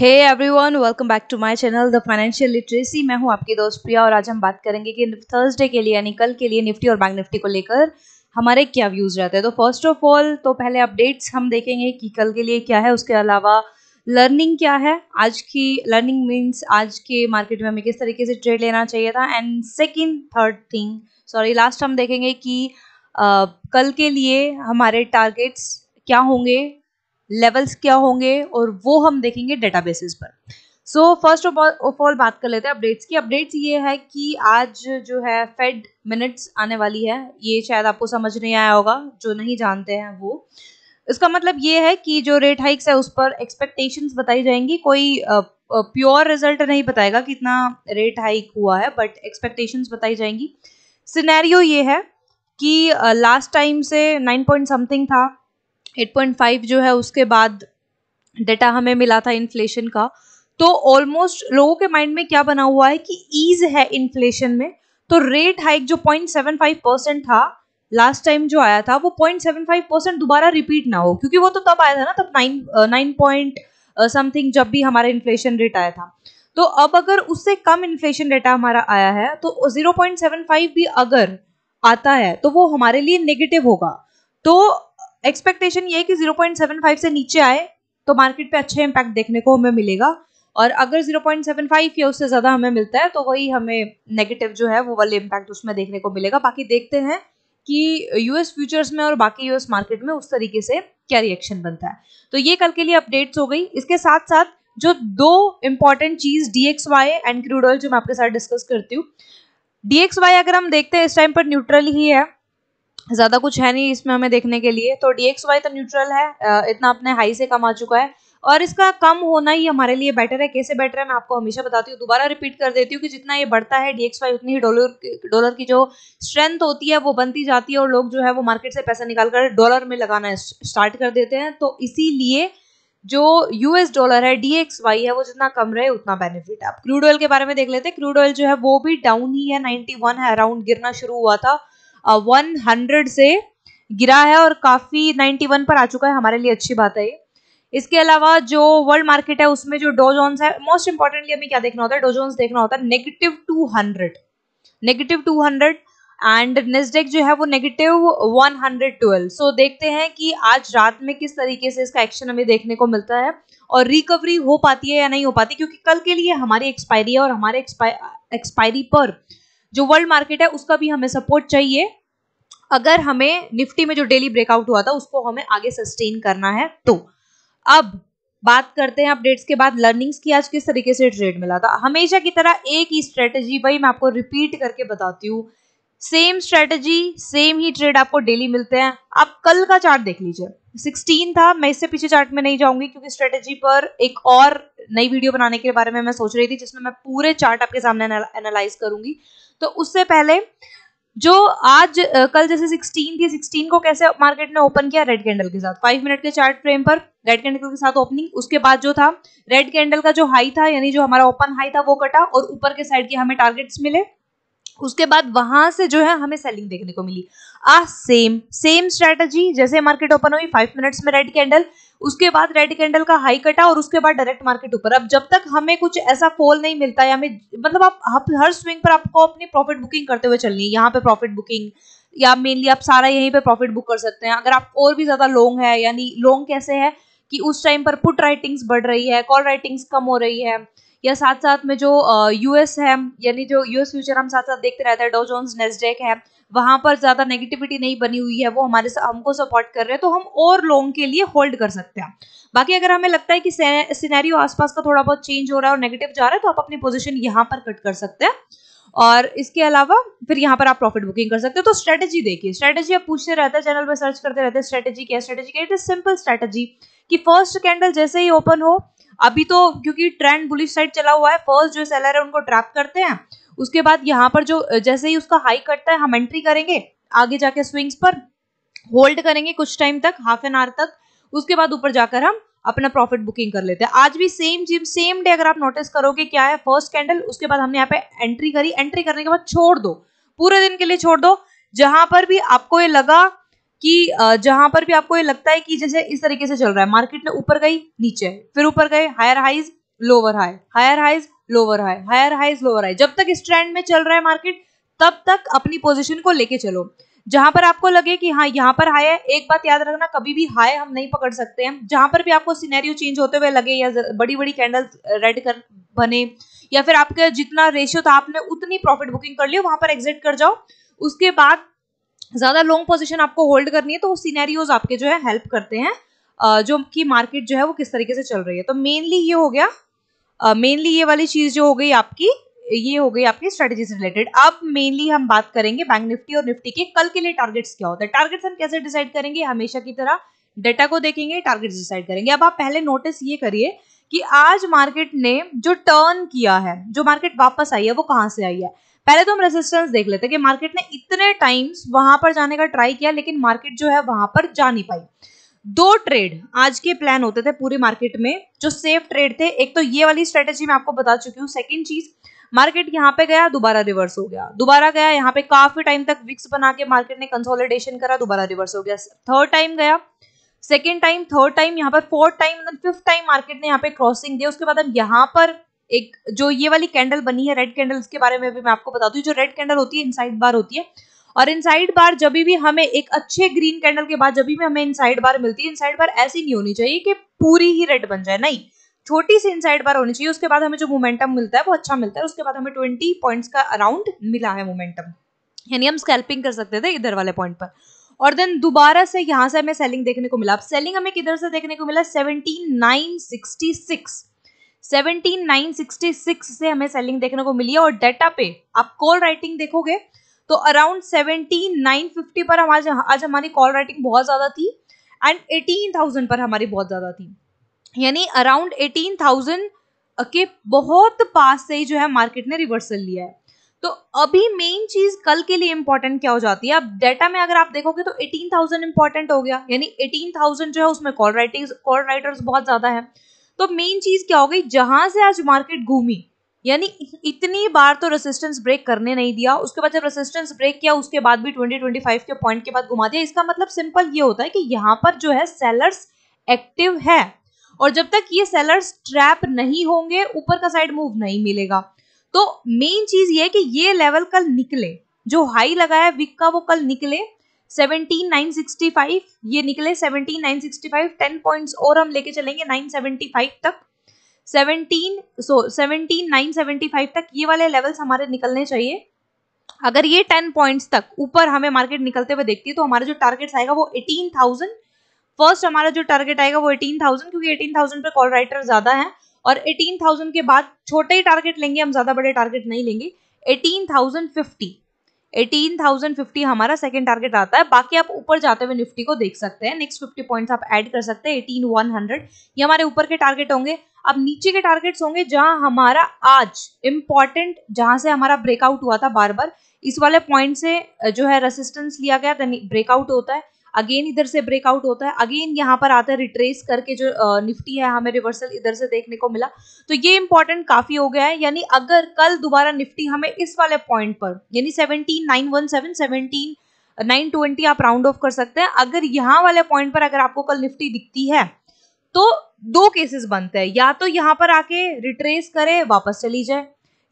hey everyone welcome back to my channel the financial literacy मैं हूं आपकी दोस्त प्रिया और आज हम बात करेंगे कि थर्सडे के लिए यानी कल के लिए निफ्टी और बैंक निफ्टी को लेकर हमारे क्या व्यूज़ रहते हैं तो फर्स्ट ऑफ ऑल तो पहले अपडेट्स हम देखेंगे कि कल के लिए क्या है उसके अलावा लर्निंग क्या है आज की लर्निंग मीन्स आज के मार्केट में हमें किस तरीके से ट्रेड लेना चाहिए था and second third thing sorry last हम देखेंगे कि आ, कल के लिए हमारे टारगेट्स क्या होंगे लेवल्स क्या होंगे और वो हम देखेंगे डेटाबेसिस पर सो फर्स्ट ऑफ ऑल बात कर लेते हैं अपडेट्स की अपडेट्स ये है कि आज जो है फेड मिनट्स आने वाली है ये शायद आपको समझ नहीं आया होगा जो नहीं जानते हैं वो इसका मतलब ये है कि जो रेट हाइक्स है उस पर एक्सपेक्टेशंस बताई जाएंगी कोई प्योर रिजल्ट नहीं बताएगा कितना रेट हाइक हुआ है बट एक्सपेक्टेशंस बताई जाएंगी सिनेरियो ये है कि लास्ट टाइम से नाइन पॉइंट समथिंग था 8.5 जो है उसके बाद डेटा हमें मिला था इन्फ्लेशन का तो ऑलमोस्ट लोगों के माइंड में क्या बना हुआ है कि ईज है इन्फ्लेशन में तो रेट हाइक जो 0.75 परसेंट था लास्ट टाइम जो आया था वो 0.75 परसेंट दोबारा रिपीट ना हो क्योंकि वो तो तब आया था ना तब नाइन नाइन पॉइंट समथिंग जब भी हमारा इन्फ्लेशन रेट आया था तो अब अगर उससे कम इन्फ्लेशन डेटा हमारा आया है तो 0.75 भी अगर आता है तो वो हमारे लिए नेगेटिव होगा तो एक्सपेक्टेशन ये है कि 0.75 से नीचे आए तो मार्केट पे अच्छे इम्पैक्ट देखने को हमें मिलेगा और अगर 0.75 या उससे ज़्यादा हमें मिलता है तो वही हमें नेगेटिव जो है वो वाले इम्पैक्ट उसमें देखने को मिलेगा बाकी देखते हैं कि यूएस फ्यूचर्स में और बाकी यूएस मार्केट में उस तरीके से क्या रिएक्शन बनता है तो ये कल के लिए अपडेट्स हो गई इसके साथ साथ जो दो इंपॉर्टेंट चीज़ DX Y and crude oil जो मैं आपके साथ डिस्कस करती हूँ डीएक्स वाई अगर हम देखते हैं इस टाइम पर न्यूट्रल ही है ज़्यादा कुछ है नहीं इसमें हमें देखने के लिए तो डी एक्स वाई तो न्यूट्रल है इतना अपने हाई से कम आ चुका है और इसका कम होना ही हमारे लिए बेटर है कैसे बेटर है मैं आपको हमेशा बताती हूँ दोबारा रिपीट कर देती हूँ कि जितना ये बढ़ता है डीएक्स वाई उतनी ही डॉलर डॉलर की जो स्ट्रेंथ होती है वो बनती जाती है और लोग जो है वो मार्केट से पैसा निकाल कर डॉलर में लगाना स्टार्ट कर देते हैं तो इसीलिए जो यूएस डॉलर है डीएक्स वाई है वो जितना कम रहे उतना बेनिफिट है आप क्रूड ऑयल के बारे में देख लेते हैं क्रूड ऑयल जो है वो भी डाउन ही है नाइनटी वन है अराउंड गिरना शुरू हुआ था वन हंड्रेड से गिरा है और काफ़ी नाइन्टी वन पर आ चुका है हमारे लिए अच्छी बात है इसके अलावा जो वर्ल्ड मार्केट है उसमें जो डोजोन्स है मोस्ट इंपॉर्टेंटली हमें क्या देखना होता है डोजोन्स देखना होता है negative two hundred negative two hundred and Nasdaq जो है वो negative one hundred twelve so देखते हैं कि आज रात में किस तरीके से इसका एक्शन हमें देखने को मिलता है और रिकवरी हो पाती है या नहीं हो पाती क्योंकि कल के लिए हमारी एक्सपायरी है और हमारे एक्सपायरी पर जो वर्ल्ड मार्केट है उसका भी हमें सपोर्ट चाहिए अगर हमें निफ्टी में जो डेली ब्रेकआउट हुआ था उसको हमें आगे सस्टेन करना है तो अब बात करते हैं अपडेट्स के बाद लर्निंग्स की आज किस तरीके से ट्रेड मिला था हमेशा की तरह एक ही स्ट्रेटेजी भाई मैं आपको रिपीट करके बताती हूँ सेम स्ट्रेटजी सेम ही ट्रेड आपको डेली मिलते हैं आप कल का चार्ट देख लीजिए 16 था मैं इससे पीछे चार्ट में नहीं जाऊंगी क्योंकि स्ट्रेटजी पर एक और नई वीडियो बनाने के बारे में मैं सोच रही थी जिसमें मैं पूरे चार्ट आपके सामने एनालाइज करूंगी तो उससे पहले जो आज कल जैसे 16 थी 16 को कैसे मार्केट ने ओपन किया रेड कैंडल के साथ फाइव मिनट के चार्ट फ्रेम पर रेड कैंडल के साथ ओपनिंग उसके बाद जो था रेड कैंडल का जो हाई था यानी जो हमारा ओपन हाई था वो कटा और ऊपर के साइड के हमें टारगेट्स मिले उसके बाद वहां से जो है हमें सेलिंग देखने को मिली आ सेम सेम स्ट्रेटजी जैसे मार्केट ओपन हुई फाइव मिनट्स में रेड कैंडल उसके बाद रेड कैंडल का हाई कटा और उसके बाद डायरेक्ट मार्केट ऊपर अब जब तक हमें कुछ ऐसा फॉल नहीं मिलता है हमें मतलब आप, आप हर स्विंग पर आपको अपनी प्रॉफिट बुकिंग करते हुए चलनी है यहाँ पे प्रॉफिट बुकिंग या मेनली आप सारा यहीं पे प्रॉफिट बुक कर सकते हैं अगर आप और भी ज्यादा लॉन्ग है यानी लॉन्ग कैसे है कि उस टाइम पर पुट राइटिंग्स बढ़ रही है कॉल राइटिंग्स कम हो रही है या साथ साथ में जो यूएस है यानी जो यूएस फ्यूचर हम साथ साथ देखते रहते हैं डो जोन्स नेस्डेक है वहां पर ज्यादा नेगेटिविटी नहीं बनी हुई है वो हमारे साथ हमको सपोर्ट कर रहे हैं तो हम और लॉन्ग के लिए होल्ड कर सकते हैं बाकी अगर हमें लगता है कि सिनेरियो आसपास का थोड़ा बहुत चेंज हो रहा है और नेगेटिव जा रहा है तो आप अपनी पोजिशन यहाँ पर कट कर सकते हैं और इसके अलावा फिर यहाँ पर आप प्रॉफिट बुकिंग कर सकते हो तो स्ट्रेटेजी देखिए स्ट्रेटेजी आप पूछते रहते हैं चैनल पर सर्च करते रहते हैं स्ट्रेटेजी क्या स्ट्रेटेजी क्या इट इज सिंपल स्ट्रेटेजी कि फर्स्ट कैंडल जैसे ही ओपन हो अभी तो क्योंकि ट्रेंड बुलिश साइड चला हुआ है फर्स्ट जो सेलर है उनको ट्रैप करते हैं उसके बाद यहाँ पर जो जैसे ही उसका हाई कटता है हम एंट्री करेंगे आगे जाके स्विंग्स पर होल्ड करेंगे कुछ टाइम तक हाफ एन आवर तक उसके बाद ऊपर जाकर हम अपना प्रॉफिट बुकिंग कर लेते हैं आज भी सेम जिम सेम डे अगर आप नोटिस करोगे क्या है फर्स्ट कैंडल उसके बाद हमने यहाँ पे एंट्री करी एंट्री करने के बाद छोड़ दो पूरे दिन के लिए छोड़ दो जहां पर भी आपको ये लगा कि जहां पर भी आपको ये लगता है कि जैसे इस तरीके से चल रहा है मार्केट ने ऊपर गई नीचे फिर ऊपर गए higher highs lower high higher highs lower high higher highs lower high जब तक इस ट्रेंड में चल रहा है मार्केट तब तक अपनी पोजिशन को लेके चलो जहां पर आपको लगे कि हाँ यहाँ पर हाई है एक बात याद रखना कभी भी हाई हम नहीं पकड़ सकते हैं जहां पर भी आपको सिनेरियो चेंज होते हुए लगे या बड़ी बड़ी कैंडल रेड कर बने या फिर आपका जितना रेशियो था आपने उतनी प्रॉफिट बुकिंग कर लियो वहां पर एग्जिट कर जाओ उसके बाद ज्यादा लॉन्ग पोजिशन आपको होल्ड करनी है तो वो सीनेरियोज आपके जो है हेल्प करते हैं जो कि मार्केट जो है वो किस तरीके से चल रही है तो मेनली ये हो गया मेनली ये वाली चीज जो हो गई आपकी ये हो गई आपकी स्ट्रेटेजी से रिलेटेड अब मेनली हम बात करेंगे बैंक निफ्टी और निफ्टी के कल के लिए टारगेट्स क्या होता है टारगेट्स हम कैसे डिसाइड करेंगे हमेशा की तरह डेटा को देखेंगे टारगेट्स डिसाइड करेंगे अब आप पहले नोटिस ये करिए कि आज मार्केट ने जो टर्न किया है जो मार्केट वापस आई है वो कहाँ से आई है पहले तो हम रेजिस्टेंस देख लेते हैं कि मार्केट ने इतने टाइम्स वहां पर जाने का ट्राई किया लेकिन मार्केट जो है वहां पर जा नहीं पाई दो ट्रेड आज के प्लान होते थे पूरे मार्केट में जो सेफ ट्रेड थे एक तो ये वाली स्ट्रेटेजी मैं आपको बता चुकी हूँ सेकंड चीज मार्केट यहाँ पे गया दोबारा रिवर्स हो गया दोबारा गया यहाँ पे काफी टाइम तक विक्स बना के मार्केट ने कंसोलिडेशन करा दोबारा रिवर्स हो गया थर्ड टाइम गया सेकेंड टाइम थर्ड टाइम यहाँ पर fourth time fifth time market ने यहाँ पे क्रॉसिंग दिया उसके बाद हम यहाँ पर एक जो ये वाली कैंडल बनी है रेड कैंडल के बारे में भी मैं आपको बताती हूँ जो रेड कैंडल होती है इनसाइड बार होती है और इनसाइड बार जब भी हमें एक अच्छे ग्रीन कैंडल के बाद जब भी हमें इनसाइड बार मिलती है इनसाइड बार ऐसी नहीं होनी चाहिए कि पूरी ही रेड बन जाए नहीं छोटी सी इनसाइड बार होनी चाहिए उसके बाद हमें जो मोमेंटम मिलता है वो अच्छा मिलता है उसके बाद हमें ट्वेंटी पॉइंट्स का अराउंड मिला है मोमेंटम यानी हम स्कैल्पिंग कर सकते थे इधर वाले पॉइंट पर और देन दोबारा से यहाँ से हमें सेलिंग देखने को मिला अब सेलिंग हमें किधर से देखने को मिला seventeen nine sixty six seventeen nine sixty six से हमें सेलिंग देखने को मिली है और डेटा पे आप कॉल राइटिंग देखोगे तो अराउंड सेवनटीन नाइन फिफ्टी पर हम आज आज हमारी कॉल राइटिंग बहुत ज़्यादा थी एंड एटीन थाउजेंड पर हमारी बहुत ज़्यादा थी यानी अराउंड एटीन थाउजेंड के बहुत पास से ही जो है मार्केट ने रिवर्सल लिया है तो अभी मेन चीज कल के लिए इंपॉर्टेंट क्या हो जाती है अब डेटा में अगर आप देखोगे तो एटीन थाउजेंड इंपॉर्टेंट हो गया यानी एटीन थाउजेंड जो है उसमें कॉल राइटिंग कॉल राइटर्स बहुत ज्यादा है तो मेन चीज क्या हो गई जहां से आज मार्केट घूमी यानी इतनी बार तो रेसिस्टेंस ब्रेक करने नहीं दिया उसके बाद जब रेसिस्टेंस ब्रेक किया उसके बाद भी 2025 के पॉइंट के बाद घुमा दिया इसका मतलब सिंपल ये होता है कि यहाँ पर जो है सेलर्स एक्टिव है और जब तक ये सेलर्स ट्रैप नहीं होंगे ऊपर का साइड मूव नहीं मिलेगा तो मेन चीज ये है कि ये लेवल कल निकले जो हाई लगाया विक का वो कल निकले सेवनटीन ये निकले 17,965 10 पॉइंट्स और हम लेके चलेंगे नाइन तक seventeen so seventeen nine seventy five तक ये वाले लेवल्स हमारे निकलने चाहिए अगर ये टेन पॉइंट्स तक ऊपर हमें मार्केट निकलते हुए देखती है तो हमारा जो टारगेट्स आएगा वो एटीन थाउजेंड फर्स्ट हमारा जो टारगेट आएगा वो एटीन थाउजेंड क्योंकि एटीन थाउजेंड पे कॉल राइटर ज्यादा है और एटीन थाउजेंड के बाद छोटे ही टारगेट लेंगे हम ज्यादा बड़े टारगेट नहीं लेंगे eighteen thousand fifty eighteen thousand fifty हमारा सेकेंड टारगेट आता है बाकी आप ऊपर जाते हुए निफ्टी को देख सकते हैं नेक्स्ट फिफ्टी पॉइंट्स आप ऐड कर सकते हैं एटीन वन हंड्रेड ये हमारे ऊपर के टारगेट होंगे अब नीचे के टारगेट्स होंगे जहां हमारा आज इंपॉर्टेंट जहां से हमारा ब्रेकआउट हुआ था बार बार इस वाले पॉइंट से जो है रेसिस्टेंस लिया गया ब्रेकआउट होता है अगेन इधर से ब्रेकआउट होता है अगेन यहाँ पर आता है रिट्रेस करके जो निफ्टी है हमें रिवर्सल इधर से देखने को मिला तो ये इंपॉर्टेंट काफी हो गया है यानी अगर कल दोबारा निफ्टी हमें इस वाले पॉइंट पर यानी seventeen nine one seven seventeen nine twenty आप राउंड ऑफ कर सकते हैं अगर यहाँ वाले पॉइंट पर अगर आपको कल निफ्टी दिखती है तो दो केसेस बनते हैं या तो यहाँ पर आके रिट्रेस करे वापस चली जाए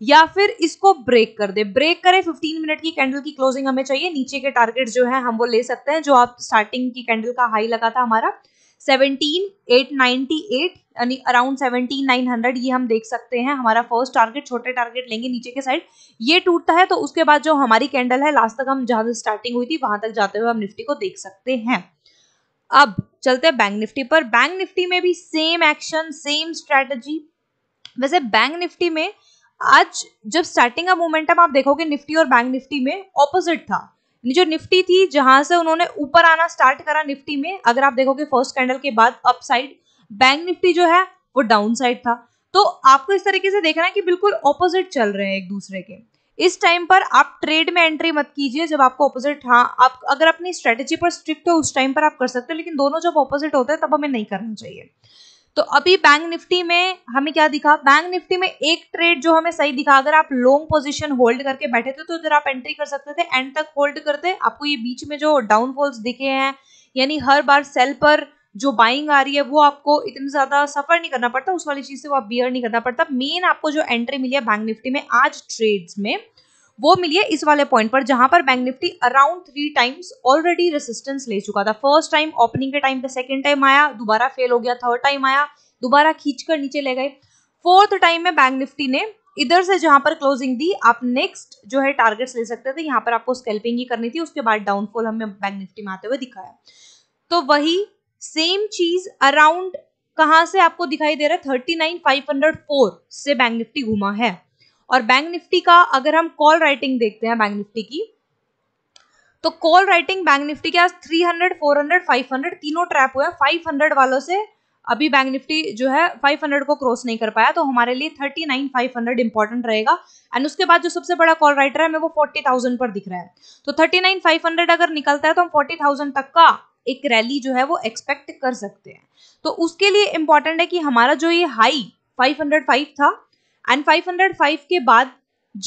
या फिर इसको ब्रेक कर दे ब्रेक करें 15 मिनट की कैंडल की क्लोजिंग हमें चाहिए नीचे के टारगेट जो है हम वो ले सकते हैं जो आप स्टार्टिंग की कैंडल का हाई लगा था हमारा 17898 यानी अराउंड 17900 ये हम देख सकते हैं हमारा फर्स्ट टारगेट छोटे टारगेट लेंगे नीचे के साइड ये टूटता है तो उसके बाद जो हमारी कैंडल है लास्ट तक हम जहां से स्टार्टिंग हुई थी वहां तक जाते हुए हम निफ्टी को देख सकते हैं अब चलते हैं बैंक निफ्टी पर बैंक निफ्टी में भी सेम एक्शन सेम स्ट्रेटजी वैसे बैंक निफ्टी में आज जब स्टार्टिंग का मोमेंटम आप देखोगे निफ्टी और बैंक निफ्टी में ऑपोजिट था जो निफ्टी थी जहां से उन्होंने ऊपर आना स्टार्ट करा निफ्टी में अगर आप देखोगे फर्स्ट कैंडल के बाद अप साइड बैंक निफ्टी जो है वो डाउन साइड था तो आपको इस तरीके से देखना है कि बिल्कुल ऑपोजिट चल रहे हैं एक दूसरे के इस टाइम पर आप ट्रेड में एंट्री मत कीजिए जब आपको ऑपोजिट हाँ आप अगर अपनी स्ट्रेटेजी पर स्ट्रिक्ट हो उस टाइम पर आप कर सकते हो लेकिन दोनों जब ऑपोजिट होते हैं तब हमें नहीं करना चाहिए तो अभी बैंक निफ्टी में हमें क्या दिखा बैंक निफ्टी में एक ट्रेड जो हमें सही दिखा अगर आप लॉन्ग पोजीशन होल्ड करके बैठे थे तो इधर आप एंट्री कर सकते थे एंड तक होल्ड करते आपको ये बीच में जो डाउनफॉल्स दिखे हैं यानी हर बार सेल पर जो बाइंग आ रही है वो आपको इतना ज़्यादा सफ़र नहीं करना पड़ता उस वाली चीज़ से वो आप बियर नहीं करना पड़ता मेन आपको जो एंट्री मिली है बैंक निफ्टी में आज ट्रेड्स में वो मिली है इस वाले पॉइंट पर जहां पर Bank Nifty around three times already resistance ले चुका था फर्स्ट टाइम ओपनिंग के टाइम पे सेकेंड टाइम आया दोबारा फेल हो गया थर्ड टाइम आया दोबारा खींचकर नीचे ले गए फोर्थ टाइम में बैंक निफ्टी ने इधर से जहां पर क्लोजिंग दी आप नेक्स्ट जो है टारगेट्स ले सकते थे यहाँ पर आपको स्केल्पिंग ही करनी थी उसके बाद डाउनफॉल हमें बैंक निफ्टी में आते हुए दिखाया तो वही सेम चीज अराउंड कहां से आपको दिखाई दे रहा है thirty nine five hundred four से बैंक निफ्टी घुमा है और बैंक निफ्टी का अगर हम कॉल राइटिंग देखते हैं बैंक निफ्टी की तो कॉल राइटिंग बैंक निफ्टी के आज 300, 400, 500 तीनों ट्रैप हुए 500 वालों से अभी बैंक निफ्टी जो है 500 को क्रॉस नहीं कर पाया तो हमारे लिए 39,500 इंपॉर्टेंट रहेगा एंड उसके बाद जो सबसे बड़ा कॉल राइटर है मैं वो 40,000 पर दिख रहा है तो 39,500 अगर निकलता है तो हम 40,000 तक का एक रैली जो है वो एक्सपेक्ट कर सकते हैं तो उसके लिए इम्पॉर्टेंट है कि हमारा जो ये हाई 505 था एंड 505 के बाद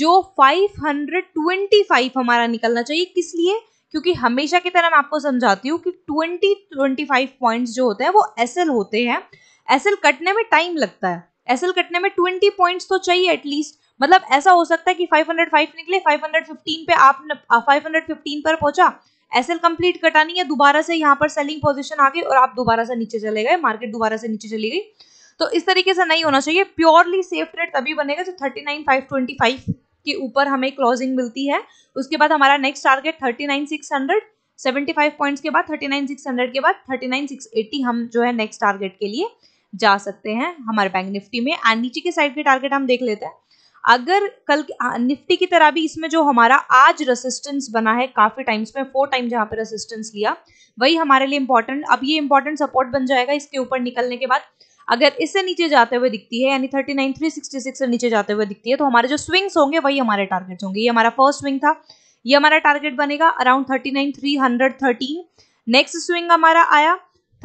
जो 525 हमारा निकलना चाहिए किस लिए क्योंकि हमेशा की तरह मैं आपको समझाती हूँ कि 20 25 पॉइंट्स जो होते हैं वो एस होते हैं एस कटने में टाइम लगता है एस कटने में ट्वेंटी पॉइंट्स तो चाहिए एटलीस्ट मतलब ऐसा हो सकता है कि 505 निकले 515 पे आप 515 पर पहुंचा एस एल कंप्लीट कटानी है दोबारा से यहाँ पर सेलिंग पोजिशन आ गई और आप दोबारा से नीचे चले गए मार्केट दोबारा से नीचे चली गई तो इस तरीके से नहीं होना चाहिए प्योरली सेफ ट्रेड तभी बनेगा जो thirty nine five twenty five के ऊपर हमें क्लोजिंग मिलती है उसके बाद हमारा next target thirty nine six hundred seventy five points के बाद थर्टी नाइन सिक्स हंड्रेड के बाद थर्टी नाइन सिक्स एटी हम जो है नेक्स्ट टारगेट के लिए जा सकते हैं हमारे बैंक निफ्टी में एंड नीचे के साइड के टारगेट हम देख लेते हैं अगर कल हाँ, निफ्टी की तरह भी इसमें जो हमारा आज रेसिस्टेंस बना है काफी टाइम्स में फोर टाइम जहां पर रेसिस्टेंस लिया वही हमारे लिए इंपॉर्टेंट अब ये इंपॉर्टेंट सपोर्ट बन जाएगा इसके ऊपर निकलने के बाद अगर इससे नीचे जाते हुए दिखती है यानी thirty nine three sixty six से नीचे जाते हुए दिखती है तो हमारे जो स्विंग्स होंगे वही हमारे टारगेट्स होंगे ये हमारा फर्स्ट स्विंग था ये हमारा टारगेट बनेगा around thirty nine three hundred thirteen next swing हमारा आया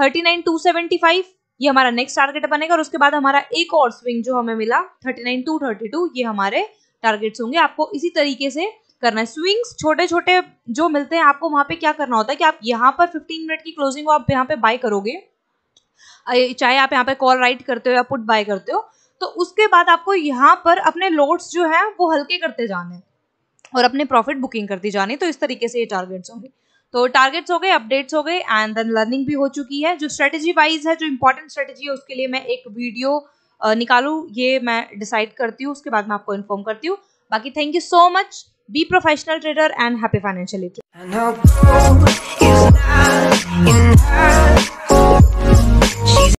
thirty nine two seventy five ये हमारा नेक्स्ट टारगेट बनेगा और उसके बाद हमारा एक और स्विंग जो हमें मिला thirty nine two thirty two ये हमारे टारगेट्स होंगे आपको इसी तरीके से करना है स्विंग्स छोटे छोटे जो मिलते हैं आपको वहां पे क्या करना होता है कि आप यहाँ पर 15 मिनट की क्लोजिंग आप यहाँ पे बाय करोगे चाहे आप यहाँ पे कॉल राइट करते हो या पुट बाय करते हो तो उसके बाद आपको यहाँ पर अपने लोड्स जो है वो हल्के करते जाने और अपने प्रॉफिट बुकिंग करती जानी तो इस तरीके से ये टारगेट्स होंगे तो टारगेट्स हो गए अपडेट्स हो गए एंड देन लर्निंग भी हो चुकी है जो स्ट्रेटेजी वाइज है जो इंपॉर्टेंट स्ट्रेटेजी है उसके लिए मैं एक वीडियो निकालू ये मैं डिसाइड करती हूँ उसके बाद मैं आपको इन्फॉर्म करती हूँ बाकी thank you so much be professional trader and happy financial